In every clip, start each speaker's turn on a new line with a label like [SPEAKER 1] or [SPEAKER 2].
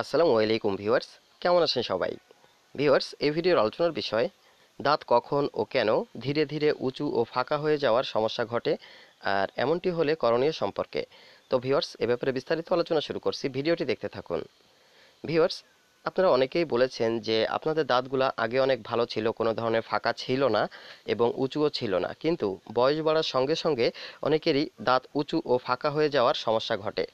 [SPEAKER 1] আসসালামু আলাইকুম ভিউয়ার্স কেমন আছেন সবাই ভিউয়ার্স এই ভিডিওর আলোচনার বিষয় দাঁত কখন ও কেন ধীরে ধীরে উঁচু ও ফাঁকা হয়ে যাওয়ার সমস্যা ঘটে আর এমনটি হলে করণীয় সম্পর্কে তো ভিউয়ার্স এ ব্যাপারে বিস্তারিত আলোচনা শুরু করছি ভিডিওটি দেখতে থাকুন ভিউয়ার্স আপনারা অনেকেই বলেছেন যে আপনাদের দাঁতগুলা আগে অনেক ভালো ছিল কোনো ধরনের ফাঁকা ছিল না এবং উঁচুও ছিল না কিন্তু বয়স বাড়ার সঙ্গে সঙ্গে অনেকেরই দাঁত উঁচু ও ফাঁকা হয়ে যাওয়ার সমস্যা ঘটে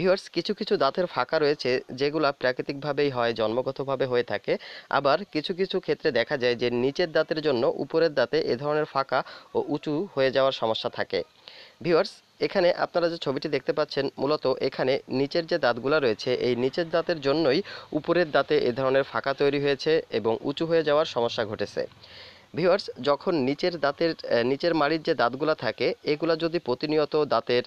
[SPEAKER 1] ভিউয়ার্স কিছু কিছু দাঁতের ফাঁকা রয়েছে যেগুলো প্রাকৃতিকভাবেই হয় জন্মগতভাবে হয়ে থাকে আবার কিছু কিছু ক্ষেত্রে দেখা যায় যে নিচের দাঁতের জন্য উপরের দাঁতে এ ধরনের ফাঁকা ও উঁচু হয়ে যাওয়ার সমস্যা থাকে ভিউয়ার্স এখানে আপনারা যে ছবিটি দেখতে পাচ্ছেন মূলত এখানে নিচের যে দাঁতগুলো রয়েছে এই নিচের দাঁতের জন্যই উপরের দাঁতে এ ধরনের ফাঁকা তৈরি হয়েছে এবং উঁচু হয়ে যাওয়ার সমস্যা ঘটেছে ভিওয়ার্স যখন নিচের দাঁতের নিচের মাড়ির যে দাঁতগুলো থাকে এগুলো যদি প্রতিনিয়ত দাঁতের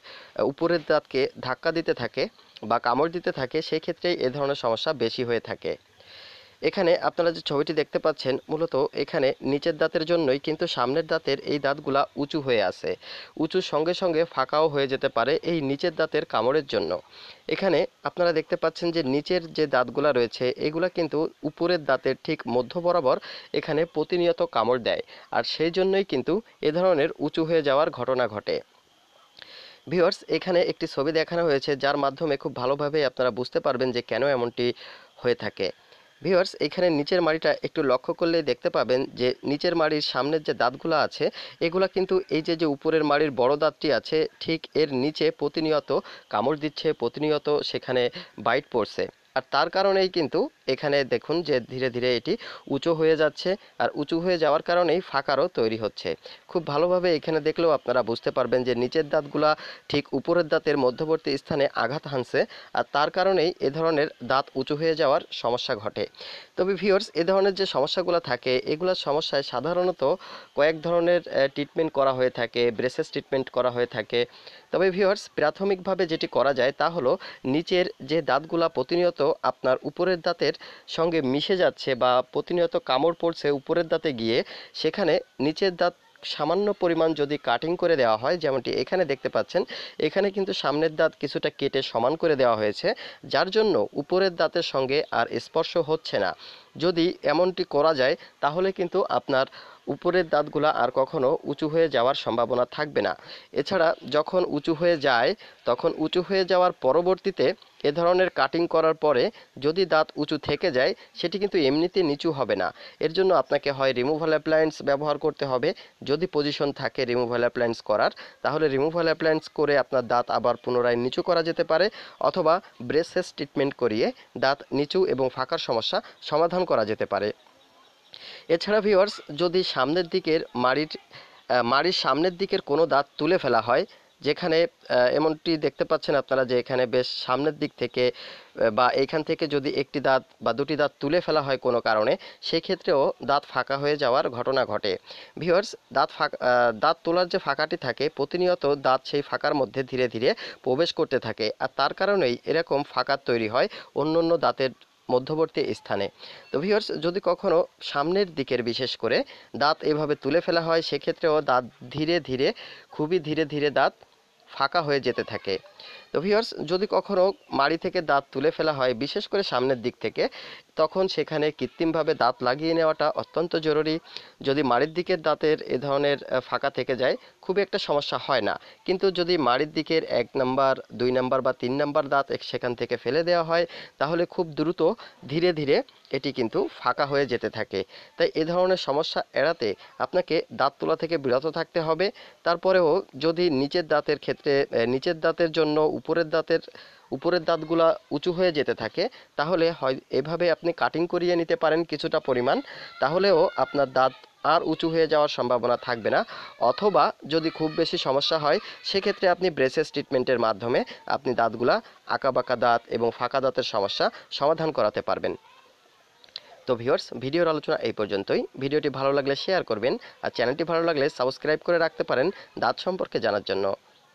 [SPEAKER 1] উপরের দাঁতকে ধাক্কা দিতে থাকে বা কামড় দিতে থাকে সেক্ষেত্রে এ ধরনের সমস্যা বেশি হয়ে থাকে এখানে আপনারা যে ছবিটি দেখতে পাচ্ছেন মূলত এখানে নিচের দাঁতের জন্যই কিন্তু সামনের দাঁতের এই দাঁতগুলা উঁচু হয়ে আছে উঁচুর সঙ্গে সঙ্গে ফাঁকাও হয়ে যেতে পারে এই নিচের দাঁতের কামড়ের জন্য এখানে আপনারা দেখতে পাচ্ছেন যে নিচের যে দাঁতগুলা রয়েছে এগুলা কিন্তু উপরের দাঁতের ঠিক মধ্য বরাবর এখানে প্রতিনিয়ত কামড় দেয় আর সেই জন্যই কিন্তু এ ধরনের উঁচু হয়ে যাওয়ার ঘটনা ঘটে ভিওর্স এখানে একটি ছবি দেখানো হয়েছে যার মাধ্যমে খুব ভালোভাবে আপনারা বুঝতে পারবেন যে কেন এমনটি হয়ে থাকে ভিওয়ার্স এখানে নিচের মাড়িটা একটু লক্ষ্য করলে দেখতে পাবেন যে নিচের মাড়ির সামনের যে দাঁতগুলো আছে এগুলা কিন্তু এই যে যে উপরের মাড়ির বড় দাঁতটি আছে ঠিক এর নিচে প্রতিনিয়ত কামড় দিচ্ছে প্রতিনিয়ত সেখানে বাইট পড়ছে আর তার কারণেই কিন্তু এখানে দেখুন যে ধীরে ধীরে এটি উঁচু হয়ে যাচ্ছে আর উঁচু হয়ে যাওয়ার কারণেই ফাঁকারও তৈরি হচ্ছে খুব ভালোভাবে এখানে দেখলেও আপনারা বুঝতে পারবেন যে নিচের দাঁতগুলা ঠিক উপরের দাঁতের মধ্যবর্তী স্থানে আঘাত হানছে আর তার কারণেই এ ধরনের দাঁত উঁচু হয়ে যাওয়ার সমস্যা ঘটে তবে ভিওর্স এ ধরনের যে সমস্যাগুলো থাকে এগুলো সমস্যায় সাধারণত কয়েক ধরনের ট্রিটমেন্ট করা হয়ে থাকে ব্রেসেস ট্রিটমেন্ট করা হয়ে থাকে তবে ভিওর্স প্রাথমিকভাবে যেটি করা যায় তা হলো নিচের যে দাঁতগুলা প্রতিনিয়ত আপনার উপরের দাঁতের সঙ্গে মিশে যাচ্ছে বা প্রতিনিয়ত কামড় পড়ছে উপরের দাঁতে গিয়ে সেখানে নিচের দাঁত সামান্য পরিমাণ যদি কাটিং করে দেওয়া হয় যেমনটি এখানে দেখতে পাচ্ছেন এখানে কিন্তু সামনের দাঁত কিছুটা কেটে সমান করে দেওয়া হয়েছে যার জন্য উপরের দাঁতের সঙ্গে আর স্পর্শ হচ্ছে না যদি এমনটি করা যায় তাহলে কিন্তু আপনার উপরের দাঁতগুলা আর কখনো উঁচু হয়ে যাওয়ার সম্ভাবনা থাকবে না এছাড়া যখন উঁচু হয়ে যায় তখন উঁচু হয়ে যাওয়ার পরবর্তীতে এ ধরনের কাটিং করার পরে যদি দাঁত উঁচু থেকে যায় সেটি কিন্তু এমনিতে নিচু হবে না এর জন্য আপনাকে হয় রিমুভাল অ্যাপ্লায়েন্স ব্যবহার করতে হবে যদি পজিশন থাকে রিমুভাল অ্যাপ্লায়েন্স করার তাহলে রিমুভাল অ্যাপ্লায়েন্স করে আপনার দাঁত আবার পুনরায় নিচু করা যেতে পারে অথবা ব্রেসেস ট্রিটমেন্ট করিয়ে দাঁত নিচু এবং ফাঁকার সমস্যা সমাধান করা যেতে পারে এছাড়া ভিওর্স যদি সামনের দিকের মাড়ির মাড়ির সামনের দিকের কোনো দাঁত তুলে ফেলা হয় যেখানে এমনটি দেখতে পাচ্ছেন আপনারা যে এখানে বেশ সামনের দিক থেকে বা এইখান থেকে যদি একটি দাঁত বা দুটি দাঁত তুলে ফেলা হয় কোনো কারণে সেক্ষেত্রেও দাঁত ফাঁকা হয়ে যাওয়ার ঘটনা ঘটে ভিওর্স দাঁত ফাঁকা দাঁত তোলার যে ফাঁকাটি থাকে প্রতিনিয়ত দাঁত সেই ফাঁকার মধ্যে ধীরে ধীরে প্রবেশ করতে থাকে আর তার কারণেই এরকম ফাঁকা তৈরি হয় অন্য অন্য দাঁতের মধ্যবর্তী স্থানে তো ভিউয়ার্স যদি কখনও সামনের দিকের বিশেষ করে দাঁত এভাবে তুলে ফেলা হয় সেক্ষেত্রেও দাঁত ধীরে ধীরে খুবই ধীরে ধীরে দাঁত ফাঁকা হয়ে যেতে থাকে তো ভিওর্স যদি কখনও মাড়ি থেকে দাঁত তুলে ফেলা হয় বিশেষ করে সামনের দিক থেকে তখন সেখানে কৃত্রিমভাবে দাঁত লাগিয়ে নেওয়াটা অত্যন্ত জরুরি যদি মাড়ির দিকের দাঁতের এ ধরনের ফাঁকা থেকে যায় খুব একটা সমস্যা হয় না কিন্তু যদি মাড়ির দিকের এক নাম্বার দুই নাম্বার বা তিন নাম্বার দাঁত সেখান থেকে ফেলে দেওয়া হয় তাহলে খুব দ্রুত ধীরে ধীরে এটি কিন্তু ফাঁকা হয়ে যেতে থাকে তাই এ ধরনের সমস্যা এড়াতে আপনাকে দাঁত তোলা থেকে বিরত থাকতে হবে তারপরেও যদি নিচের দাঁতের ক্ষেত্রে নিচের দাঁতের জন্য উপরের দাঁতের উপরের দাঁতগুলা উঁচু হয়ে যেতে থাকে তাহলে হয় এভাবে আপনি কাটিং করিয়ে নিতে পারেন কিছুটা পরিমাণ তাহলেও আপনার দাঁত আর উঁচু হয়ে যাওয়ার সম্ভাবনা থাকবে না অথবা যদি খুব বেশি সমস্যা হয় সেক্ষেত্রে আপনি ব্রেসেস ট্রিটমেন্টের মাধ্যমে আপনি দাঁতগুলা আঁকাবাঁকা দাঁত এবং ফাঁকা দাঁতের সমস্যা সমাধান করাতে পারবেন তো ভিউয়ার্স ভিডিওর আলোচনা এই পর্যন্তই ভিডিওটি ভালো লাগলে শেয়ার করবেন আর চ্যানেলটি ভালো লাগলে সাবস্ক্রাইব করে রাখতে পারেন দাঁত সম্পর্কে জানার জন্য